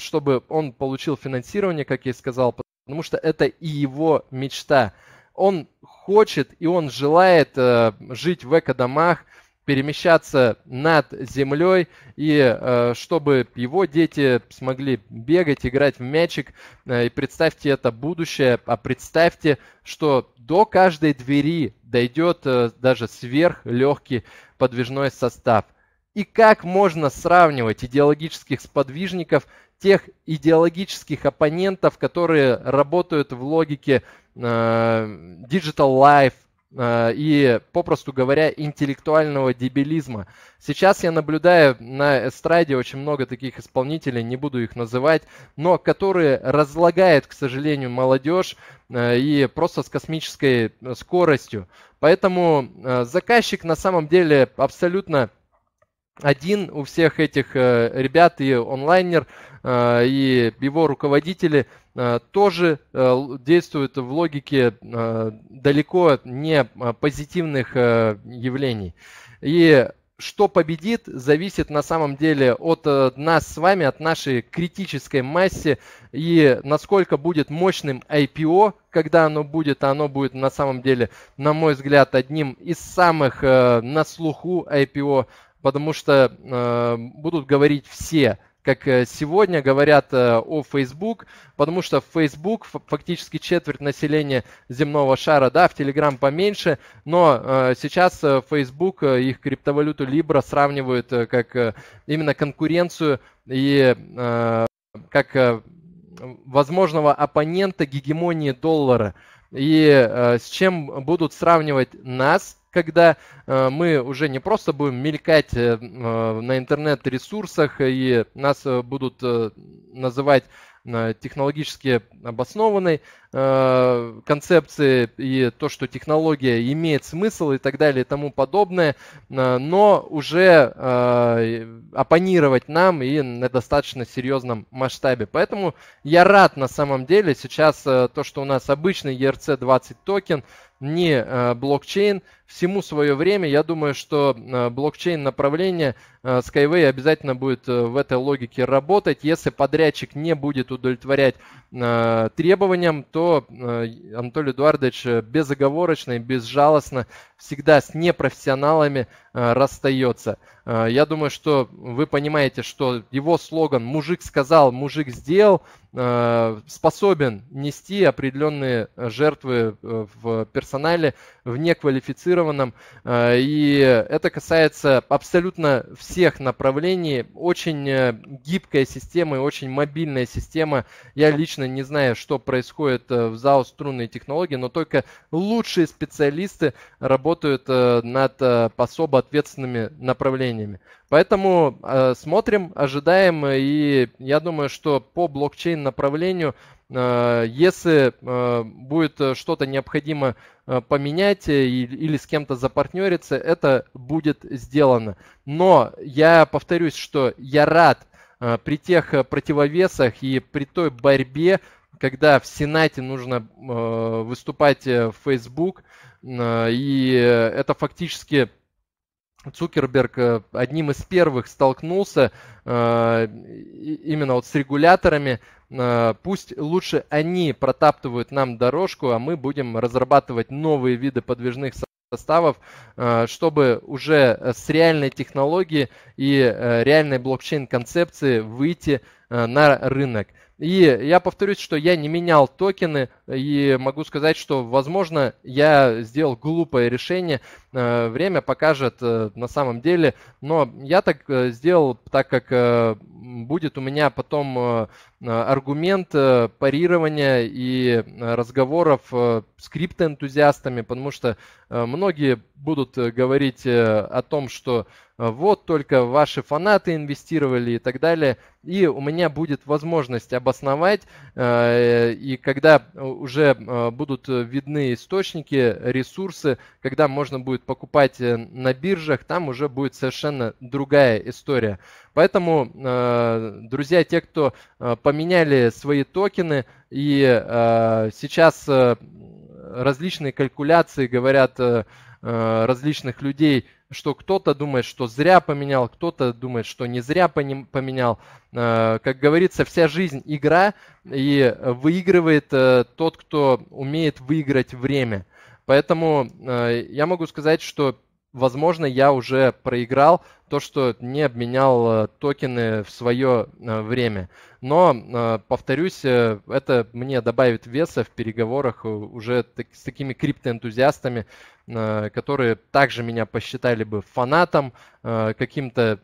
Speaker 1: чтобы он получил финансирование, как я и сказал, потому что это и его мечта» он хочет и он желает э, жить в эко-домах, перемещаться над землей, и э, чтобы его дети смогли бегать, играть в мячик, э, и представьте это будущее, а представьте, что до каждой двери дойдет э, даже сверхлегкий подвижной состав. И как можно сравнивать идеологических сподвижников тех идеологических оппонентов, которые работают в логике э, digital life э, и, попросту говоря, интеллектуального дебилизма. Сейчас я наблюдаю на эстраде очень много таких исполнителей, не буду их называть, но которые разлагают, к сожалению, молодежь э, и просто с космической э, скоростью. Поэтому э, заказчик на самом деле абсолютно один у всех этих э, ребят и онлайнер, э, и его руководители э, тоже действуют в логике далеко не а, позитивных явлений. И что победит, зависит на самом деле от нас с вами, от нашей критической массы и насколько будет мощным IPO, когда оно будет, а оно будет на самом деле, на мой взгляд, одним из самых на слуху IPO потому что э, будут говорить все, как э, сегодня говорят э, о Facebook, потому что Facebook фактически четверть населения земного шара, да, в Telegram поменьше, но э, сейчас э, Facebook э, их криптовалюту Libra сравнивают как именно конкуренцию и как возможного оппонента гегемонии доллара. И с чем будут сравнивать нас, когда э, мы уже не просто будем мелькать э, э, на интернет-ресурсах и нас будут называть технологически обоснованной э, концепции и то, что технология имеет смысл и так далее и тому подобное, но уже э, оппонировать нам и на достаточно серьезном масштабе. Поэтому я рад на самом деле сейчас то, что у нас обычный ERC-20 токен, не блокчейн, всему свое время. Я думаю, что э, блокчейн направление э, Skyway обязательно будет э, в этой логике работать. Если подрядчик не будет удовлетворять требованиям, то Анатолий Эдуардович безоговорочно и безжалостно всегда с непрофессионалами расстается. Я думаю, что вы понимаете, что его слоган «мужик сказал, мужик сделал» способен нести определенные жертвы в персонале в неквалифицированном. Э, и это касается абсолютно всех направлений. Очень э, гибкая система и очень мобильная система. Я лично не знаю, что происходит э, в зал «Струнные технологии», но только лучшие специалисты работают над особо ответственными направлениями. Поэтому смотрим, ожидаем, и я думаю, что по блокчейн направлению Э, если э, будет э, что-то необходимо поменять или с кем-то запартнериться, это будет сделано. Но я повторюсь, что я рад при тех противовесах и при той борьбе, когда в Сенате нужно выступать в Facebook, и это фактически Цукерберг одним из первых столкнулся именно вот с регуляторами, Э, пусть лучше они протаптывают нам дорожку, а мы будем разрабатывать новые виды подвижных составов, э, чтобы уже э, с реальной технологией и реальной блокчейн-концепции выйти на рынок. И я повторюсь, что я не менял токены, и могу сказать, что, возможно, я сделал глупое решение, э, время покажет э, на самом деле, но я так э, сделал, так как будет у меня потом аргумент парирования и разговоров с криптоэнтузиастами, потому что многие будут говорить о том, что а, вот только ваши фанаты инвестировали и так далее. И у меня будет возможность обосновать, а, э, и когда э, уже а, будут видны источники, ресурсы, когда можно будет покупать э, на биржах, там уже будет совершенно другая история. Поэтому, друзья, те, кто поменяли свои токены, и сейчас различные калькуляции говорят различных людей, что кто-то думает, что зря поменял, кто-то думает, что не зря поменял. Э, как говорится, вся жизнь игра, и выигрывает э, тот, кто умеет выиграть время. Поэтому э, я могу сказать, что возможно, я уже проиграл то, что не обменял э, токены в свое э, время. Но, э, повторюсь, это мне добавит веса в переговорах уже с такими криптоэнтузиастами, которые также меня посчитали бы фанатом, каким-то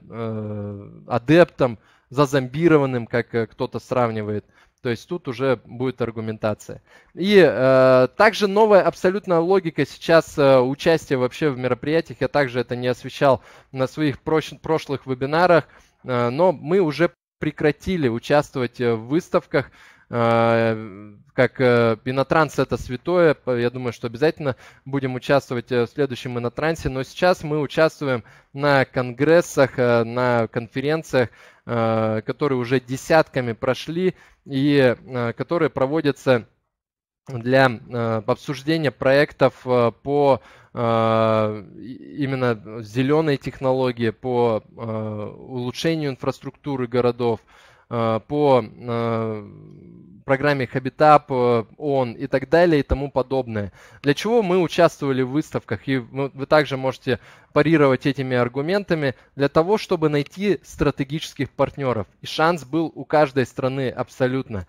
Speaker 1: адептом, зазомбированным, как кто-то сравнивает – то есть тут уже будет аргументация. И э, также новая абсолютная логика сейчас э, участия вообще в мероприятиях. Я также это не освещал на своих проч- прошлых вебинарах, э, но мы уже прекратили участвовать э, в выставках э, как э, инотранс это святое, я думаю, что обязательно будем участвовать в следующем инотрансе, но сейчас мы участвуем на конгрессах, на конференциях, Э, которые уже десятками прошли и э, которые проводятся для э, обсуждения проектов по именно зеленой технологии, по улучшению инфраструктуры городов, Э, по э, программе Habitat, ООН э, и так далее и тому подобное. Для чего мы участвовали в выставках, и вы также можете парировать этими аргументами, для того, чтобы найти стратегических партнеров. И шанс был у каждой страны абсолютно.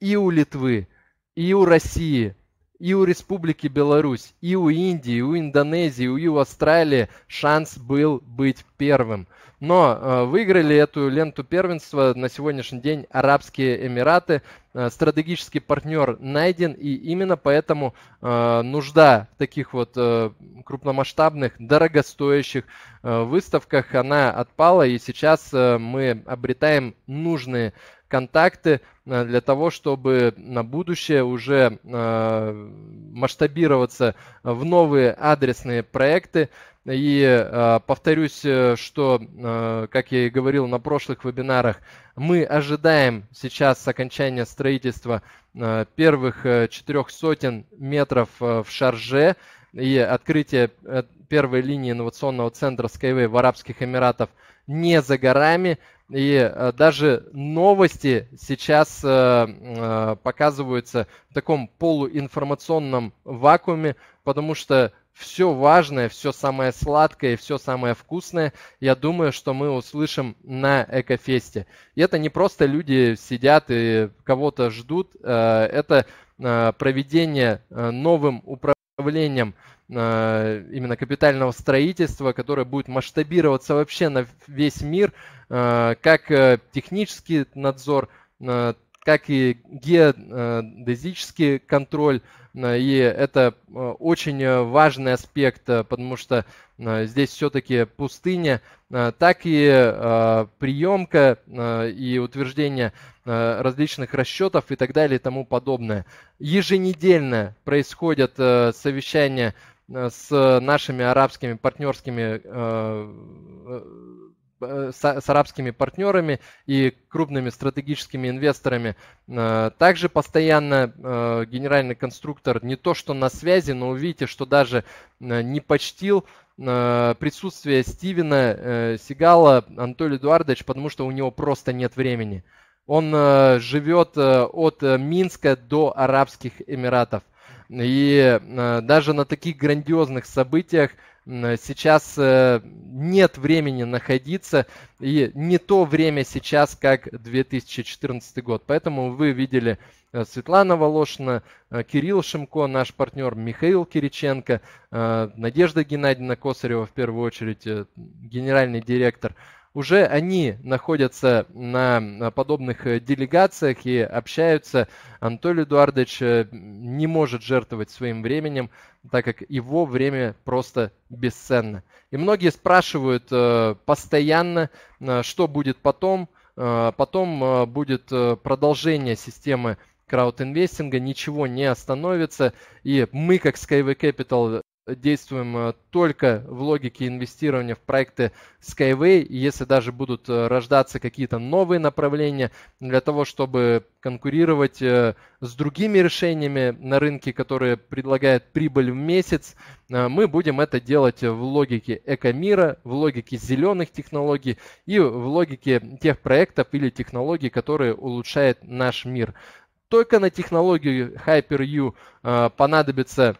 Speaker 1: И у Литвы, и у России, и у Республики Беларусь, и у Индии, и у Индонезии, и у Австралии шанс был быть первым. Но э, выиграли эту ленту первенства на сегодняшний день Арабские Эмираты. Э, стратегический партнер найден, и именно поэтому э, нужда в таких вот крупномасштабных, дорогостоящих выставках, она отпала, и сейчас мы обретаем нужные контакты для того, чтобы на будущее уже масштабироваться в новые адресные проекты, и а, повторюсь, э, что, э, как я и говорил на прошлых вебинарах, мы ожидаем сейчас окончания строительства э, первых четырех сотен метров в Шарже и открытие первой линии инновационного центра Skyway в Арабских Эмиратах не за горами. И даже новости сейчас показываются в таком полуинформационном вакууме, потому что все важное, все самое сладкое и все самое вкусное, я думаю, что мы услышим на Экофесте. И это не просто люди сидят и кого-то ждут, э, это э, проведение э, новым управлением именно капитального строительства, которое будет масштабироваться вообще на весь мир, как технический надзор, как и геодезический контроль, Э, и это э, очень э, важный аспект, потому что здесь все-таки пустыня, так и приемка и утверждение различных расчетов и так далее и тому подобное. Еженедельно происходят совещания с нашими арабскими партнерскими Э, с арабскими партнерами и крупными стратегическими инвесторами. Э, также постоянно э, генеральный конструктор не то что на связи, но увидите, что даже не почтил присутствие Стивена Сигала Анатолий Эдуардович, потому что у него просто нет времени. Он живет от Минска до Арабских Эмиратов. И даже на таких грандиозных событиях Э, сейчас э, нет времени находиться, и не то время сейчас, как 2014 год. Поэтому вы видели э, Светлана Волошина, Кирилл Шимко, наш партнер Михаил Кириченко, Надежда Геннадьевна Косарева, в первую очередь, генеральный директор уже они находятся на э, подобных э, делегациях и общаются. Анатолий Эдуардович э, не может жертвовать своим временем, так как его время просто бесценно. И многие спрашивают постоянно, что будет потом. Потом будет продолжение системы краудинвестинга, ничего не остановится. И мы, как Skyway Capital, действуем э, только в логике инвестирования в проекты Skyway. Если даже будут э, рождаться какие-то новые направления для того, чтобы конкурировать э, с другими решениями на рынке, которые предлагают прибыль в месяц, мы будем это делать в логике экомира, в логике зеленых технологий и в логике тех проектов или технологий, которые улучшают наш мир. Только на технологию Hyper-U понадобится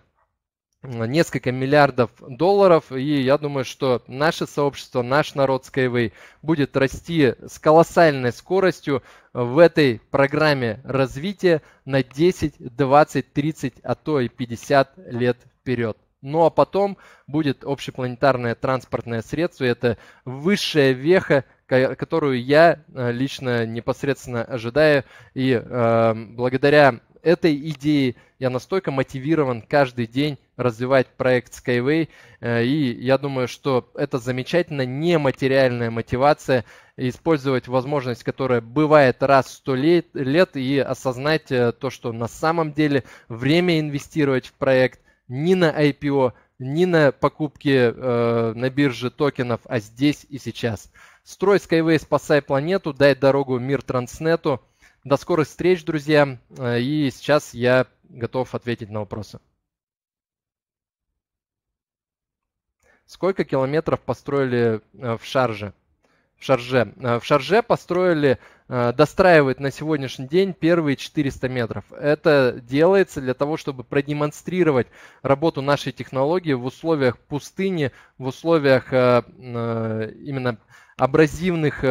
Speaker 1: несколько миллиардов долларов, и я думаю, что наше сообщество, наш народ Skyway будет расти с колоссальной скоростью в этой программе развития на 10, 20, 30, а то и 50 лет вперед. Ну а потом будет общепланетарное транспортное средство, это высшая веха, которую я э, лично непосредственно ожидаю, и э, благодаря этой идеей я настолько мотивирован каждый день развивать проект Skyway. Э, и я думаю, что это замечательно нематериальная мотивация использовать возможность, которая бывает раз в сто лет, лет, и осознать э, то, что на самом деле время инвестировать в проект не на IPO, не на покупке э, на бирже токенов, а здесь и сейчас. Строй Skyway, спасай планету, дай дорогу мир Транснету. До скорых встреч, друзья. Э, и сейчас я готов ответить на вопросы. Сколько километров построили э, в Шарже? В Шарже. Э, в Шарже построили, достраивают на сегодняшний день первые 400 метров. Это делается для того, чтобы продемонстрировать работу нашей технологии в условиях пустыни, в условиях именно абразивных,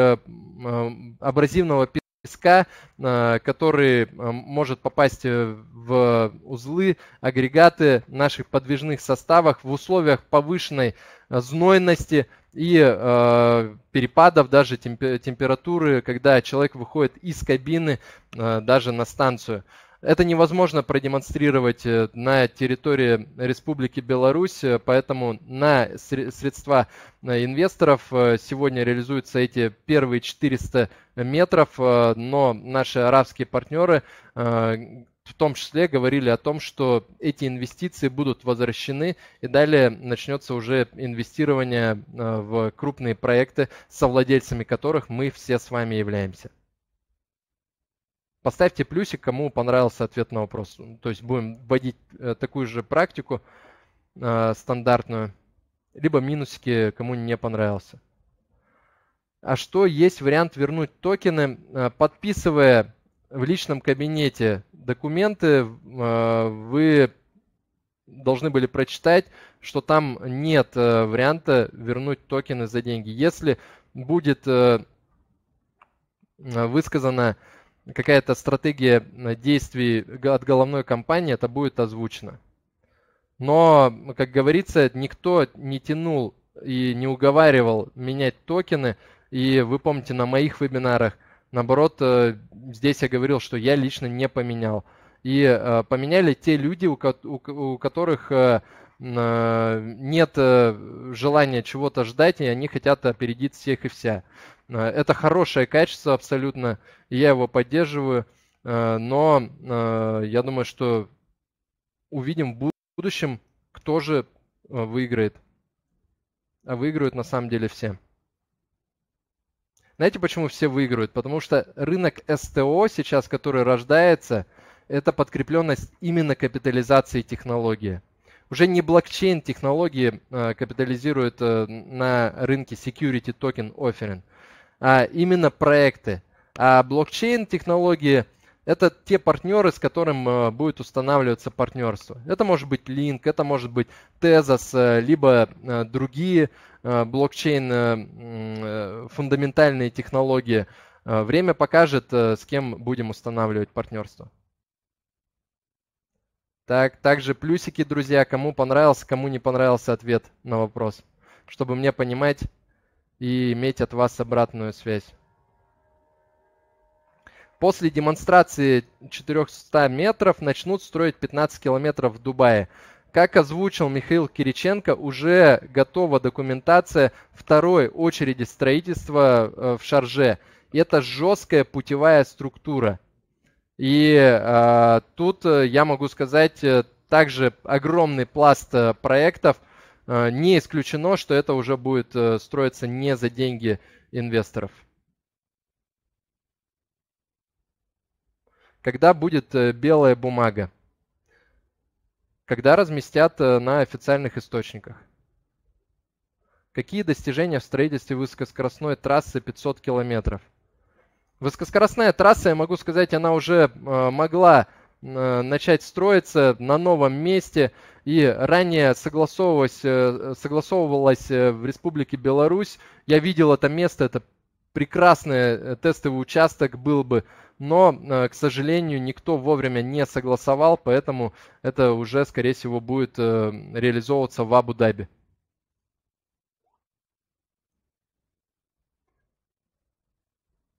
Speaker 1: абразивного песка, а, который а, может попасть э, в узлы, агрегаты наших подвижных составах в условиях повышенной а, знойности и э, перепадов даже температуры, когда человек выходит из кабины э, даже на станцию. Это невозможно продемонстрировать э, на территории Республики Беларусь, э, поэтому на средства э, инвесторов сегодня реализуются эти первые 400 метров, но наши арабские партнеры в том числе говорили о том, что эти инвестиции будут возвращены, и далее начнется уже инвестирование в крупные проекты, совладельцами которых мы все с вами являемся. Поставьте плюсик, кому понравился ответ на вопрос. Ну, то есть будем вводить э, такую же практику э, стандартную, либо минусики, кому не понравился. А что есть вариант вернуть токены, э, подписывая в личном кабинете документы, э, вы должны были прочитать, что там нет варианта вернуть токены за деньги. Если будет высказано какая-то стратегия э, действий от головной компании, это будет озвучено. Но, как говорится, никто не тянул и не уговаривал менять токены. И вы помните, на моих вебинарах, наоборот, э, здесь я говорил, что я лично не поменял. И э, поменяли те люди, у которых нет желания чего-то ждать, и они хотят опередить всех и вся. Э, это хорошее качество абсолютно, я его поддерживаю, э, но э, я думаю, что увидим в будущем, кто же выиграет. А выиграют на самом деле все. Знаете, почему все выиграют? Потому что рынок СТО сейчас, который рождается, это подкрепленность именно капитализации технологии. Уже не блокчейн технологии капитализируют на рынке security token offering, а именно проекты. А блокчейн-технологии – это те партнеры, с которыми э, будет устанавливаться партнерство. Это может быть Link, это может быть Tezos, э, либо э, другие блокчейн-фундаментальные технологии. Время покажет, с кем будем устанавливать партнерство. Так, также плюсики, друзья, кому понравился, кому не понравился ответ на вопрос, чтобы мне понимать, и иметь от вас обратную связь. После демонстрации 400 метров начнут строить 15 километров в Дубае. Как озвучил Михаил Кириченко, уже готова документация второй очереди строительства э, в Шарже. Это жесткая путевая структура. И э, тут э, я могу сказать э, также огромный пласт проектов – Э, не исключено, что это уже будет э, строиться не за деньги инвесторов. Когда будет э, белая бумага? Когда разместят на официальных источниках? Какие достижения в строительстве высокоскоростной трассы 500 километров? Высокоскоростная трасса, я могу сказать, она уже могла начать строиться на новом месте – и ранее согласовывалось, э, согласовывалось э, в Республике Беларусь. Я видел это место, это прекрасный э, тестовый участок был бы, но, к сожалению, никто вовремя не согласовал, поэтому это уже, скорее всего, будет реализовываться в Абу-Даби.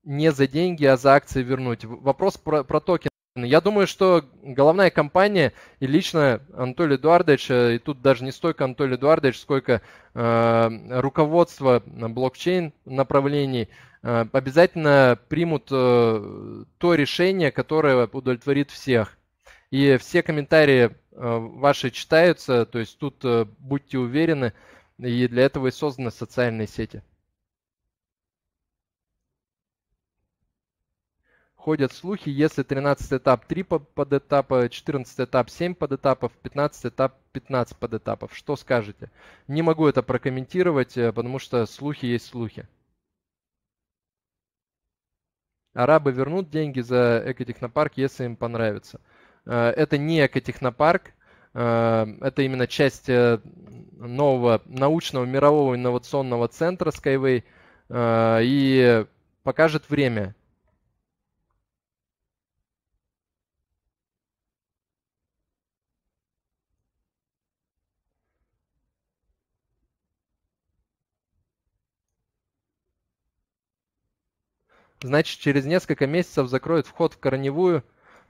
Speaker 1: Не за деньги, а за акции вернуть. Вопрос про, про токен. Ну, я думаю, что головная компания и лично Анатолий Эдуардович, э, и тут даже не столько Анатолий Эдуардович, сколько э, руководство блокчейн направлений, э, обязательно примут э, то решение, которое удовлетворит всех. И все комментарии э, ваши читаются, то есть тут э, будьте уверены, и для этого и созданы социальные сети. Ходят слухи, если 13 этап 3 под этапа, 14 этап 7 под этапов, 15 этап 15 под этапов. Что скажете? Не могу это прокомментировать, э, потому что слухи есть слухи. Арабы вернут деньги за экотехнопарк, если им понравится. Э, это не экотехнопарк, э, это именно часть нового научного мирового инновационного центра Skyway. И покажет время. значит через несколько месяцев закроют вход в корневую.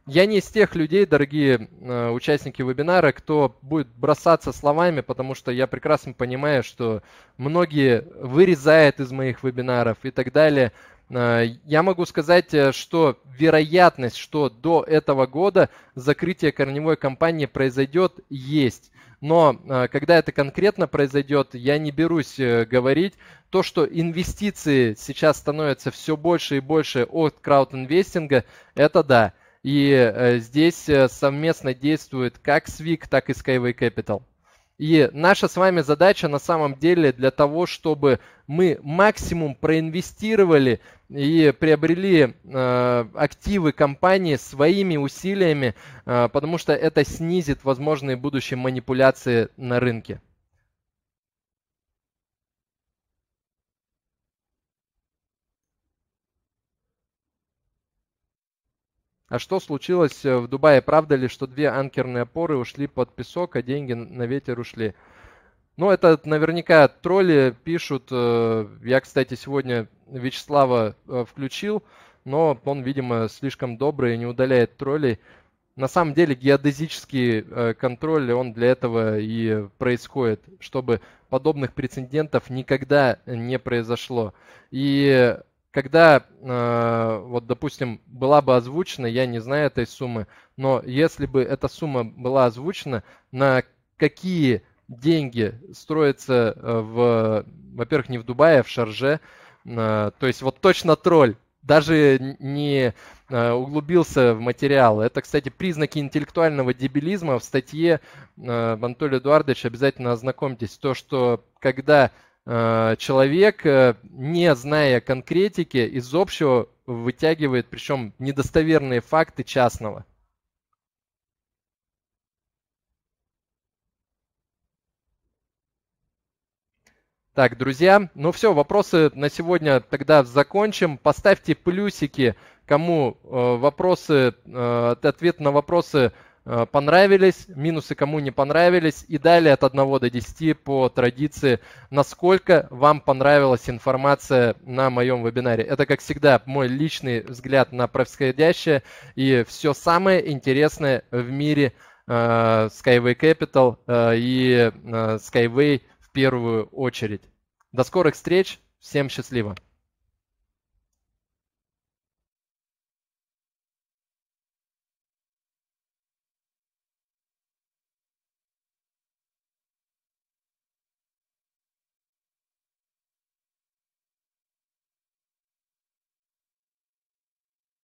Speaker 1: Я не из тех людей, дорогие э, участники вебинара, кто будет бросаться словами, потому что я прекрасно понимаю, что многие вырезают из моих вебинаров и так далее – Э, я могу сказать, э, что вероятность, что до этого года закрытие корневой компании произойдет, есть. Но э, когда это конкретно произойдет, я не берусь говорить. То, что инвестиции сейчас становятся все больше и больше от краудинвестинга, это да. И здесь совместно действует как Свик, так и Skyway Capital. И наша с вами задача на самом деле для того, чтобы мы максимум проинвестировали и приобрели э, активы компании своими усилиями, э, потому что это снизит возможные будущие манипуляции на рынке. А что случилось э, в Дубае? Правда ли, что две анкерные опоры ушли под песок, а деньги на ветер ушли? Ну, это наверняка тролли пишут. Э, я, кстати, сегодня Вячеслава э, включил, но он, видимо, слишком добрый и не удаляет троллей. На самом деле геодезический контроль, он для этого и происходит, чтобы подобных прецедентов никогда не произошло. И когда, э, вот, допустим, была бы озвучена, я не знаю этой суммы, но если бы эта сумма была озвучена, на какие деньги строится э, в, во-первых, не в Дубае, а в Шарже, э, то есть вот точно тролль, даже не э, углубился в материал. Это, кстати, признаки интеллектуального дебилизма в статье э, Анатолия Эдуардовича. Обязательно ознакомьтесь. То, что когда Э, человек, э, не зная конкретики, из общего вытягивает, причем недостоверные факты частного. Так, друзья, ну все, вопросы на сегодня тогда закончим. Поставьте плюсики, кому э, вопросы, ответ на вопросы Э, понравились, минусы кому не понравились и далее от 1 до 10 по традиции, насколько вам понравилась информация на моем вебинаре. Это, как всегда, мой личный взгляд на происходящее и все самое интересное в мире э, Skyway Capital э, и Skyway в первую очередь. До скорых встреч, всем счастливо!